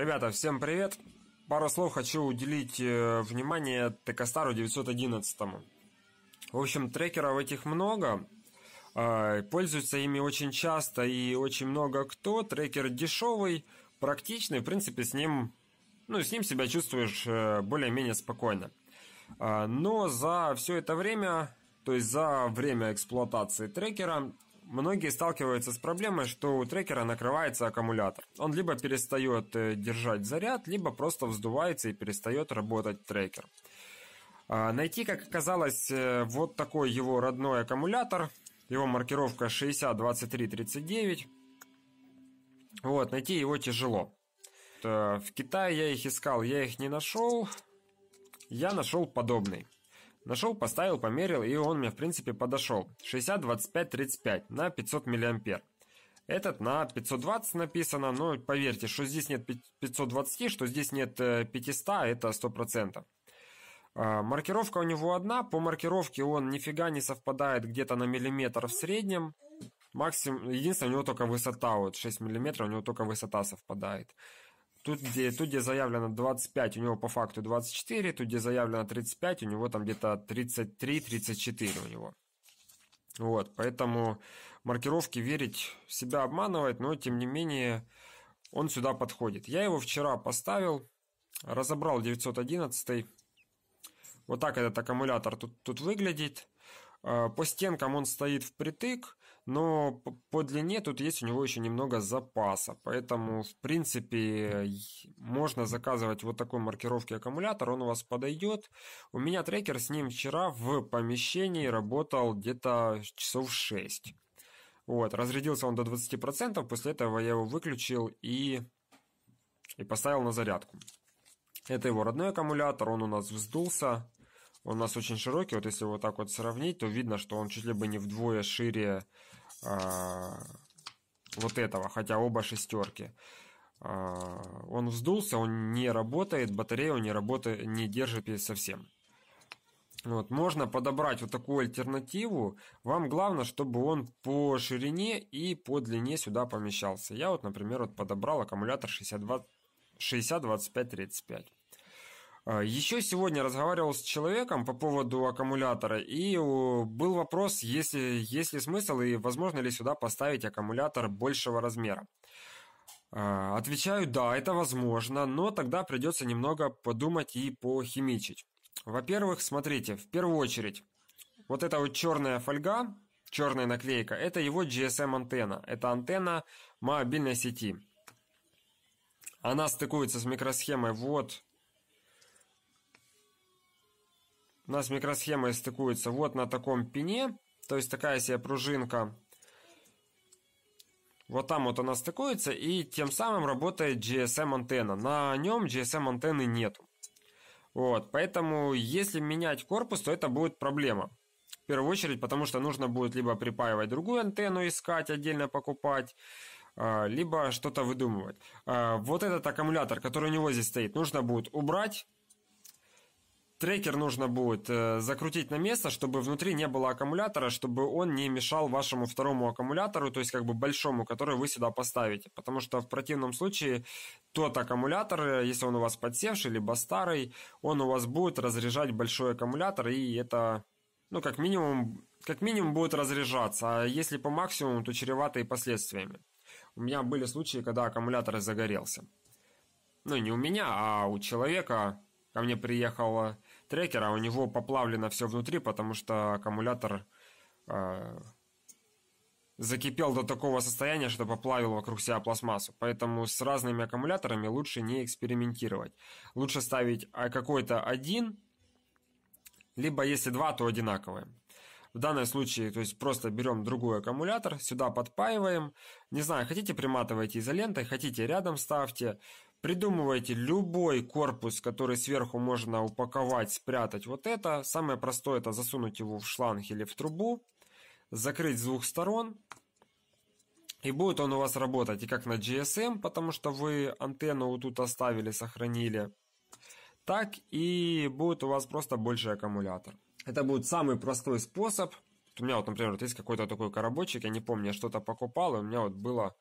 Ребята, всем привет! Пару слов хочу уделить э, внимание Текастару 911. В общем, трекеров этих много, а, пользуются ими очень часто и очень много кто. Трекер дешевый, практичный, в принципе, с ним, ну, с ним себя чувствуешь э, более-менее спокойно. А, но за все это время, то есть за время эксплуатации трекера, Многие сталкиваются с проблемой, что у трекера накрывается аккумулятор. Он либо перестает э, держать заряд, либо просто вздувается и перестает работать трекер. А, найти, как оказалось, э, вот такой его родной аккумулятор. Его маркировка 602339. Вот, найти его тяжело. Э, в Китае я их искал, я их не нашел. Я нашел подобный. Нашел, поставил, померил, и он мне, в принципе, подошел. 60, 25, 35 на 500 миллиампер. Этот на 520 написано, но поверьте, что здесь нет 520, что здесь нет 500, э, это 100%. А, маркировка у него одна, по маркировке он нифига не совпадает где-то на миллиметр в среднем. Максимум, единственное, у него только высота, вот 6 миллиметров, у него только высота совпадает. Тут где, тут, где заявлено 25, у него по факту 24, тут, где заявлено 35, у него там где-то 33-34 у него. Вот, поэтому маркировки верить себя обманывает, но тем не менее он сюда подходит. Я его вчера поставил, разобрал 911. Вот так этот аккумулятор тут, тут выглядит. Э, по стенкам он стоит впритык но по длине тут есть у него еще немного запаса, поэтому, в принципе, можно заказывать вот такой маркировки аккумулятор, он у вас подойдет. У меня трекер с ним вчера в помещении работал где-то часов 6. Вот, разрядился он до 20%, после этого я его выключил и, и поставил на зарядку. Это его родной аккумулятор, он у нас вздулся, он у нас очень широкий, вот если вот так вот сравнить, то видно, что он чуть ли бы не вдвое шире а, вот этого, хотя оба шестерки. А, он вздулся, он не работает, батарея он не работает, не держит совсем. Вот, можно подобрать вот такую альтернативу. Вам главное, чтобы он по ширине и по длине сюда помещался. Я вот, например, вот подобрал аккумулятор 60, 20, 60 25 35. Э, Еще сегодня разговаривал с человеком по поводу аккумулятора, и э, был вопрос, есть, есть ли смысл и возможно ли сюда поставить аккумулятор большего размера. Э, отвечаю, да, это возможно, но тогда придется немного подумать и похимичить. Во-первых, смотрите, в первую очередь, вот эта вот черная фольга, черная наклейка, это его GSM-антенна. Это антенна мобильной сети. Она стыкуется с микросхемой вот У нас микросхема стыкуется вот на таком пине, то есть такая себе пружинка. Вот там вот она стыкуется, и тем самым работает GSM-антенна. На нем GSM-антенны нет. Вот, поэтому если менять корпус, то это будет проблема. В первую очередь, потому что нужно будет либо припаивать другую антенну, искать, отдельно покупать, а, либо что-то выдумывать. А, вот этот аккумулятор, который у него здесь стоит, нужно будет убрать, трекер нужно будет э, закрутить на место, чтобы внутри не было аккумулятора, чтобы он не мешал вашему второму аккумулятору, то есть как бы большому, который вы сюда поставите. Потому что в противном случае тот аккумулятор, э, если он у вас подсевший, либо старый, он у вас будет разряжать большой аккумулятор, и это, ну, как минимум, как минимум будет разряжаться, а если по максимуму, то чревато и последствиями. У меня были случаи, когда аккумулятор загорелся. Ну, не у меня, а у человека, Ко мне приехал трекер, а у него поплавлено все внутри, потому что аккумулятор э, закипел до такого состояния, что поплавил вокруг себя пластмассу. Поэтому с разными аккумуляторами лучше не экспериментировать. Лучше ставить а, какой-то один, либо если два, то одинаковые. В данном случае, то есть просто берем другой аккумулятор, сюда подпаиваем. Не знаю, хотите приматывайте изолентой, хотите рядом ставьте. Придумывайте любой корпус, который сверху можно упаковать, спрятать вот это. Самое простое это засунуть его в шланг или в трубу, закрыть с двух сторон, и будет он у вас работать и как на GSM, потому что вы антенну вот тут оставили, сохранили, так и будет у вас просто больше аккумулятор. Это будет самый простой способ. У меня вот, например, вот есть какой-то такой коробочек, я не помню, я что-то покупал, и у меня вот было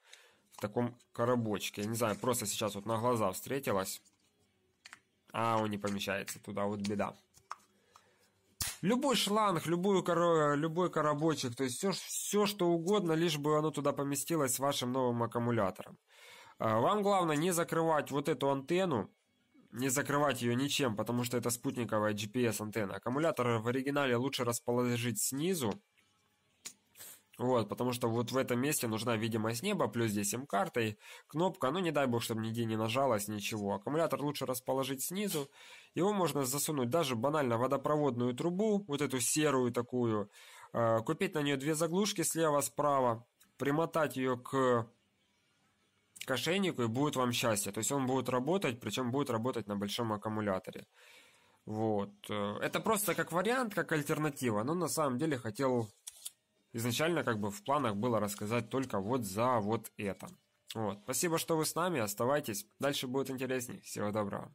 таком коробочке. Я не знаю, просто сейчас вот на глаза встретилась. А, он не помещается туда, вот беда. Любой шланг, любую коро... любой коробочек, то есть все, все, что угодно, лишь бы оно туда поместилось с вашим новым аккумулятором. А, вам главное не закрывать вот эту антенну, не закрывать ее ничем, потому что это спутниковая GPS-антенна. Аккумулятор в оригинале лучше расположить снизу, вот, потому что вот в этом месте нужна видимость неба, плюс здесь сим-карта и кнопка, ну не дай бог, чтобы нигде не нажалось, ничего. Аккумулятор лучше расположить снизу, его можно засунуть даже банально водопроводную трубу, вот эту серую такую, э, купить на нее две заглушки слева-справа, примотать ее к кошельнику и будет вам счастье. То есть он будет работать, причем будет работать на большом аккумуляторе. Вот. Э, это просто как вариант, как альтернатива. Но на самом деле хотел Изначально как бы в планах было рассказать только вот за вот это. Вот. Спасибо, что вы с нами, оставайтесь. Дальше будет интересней. Всего доброго.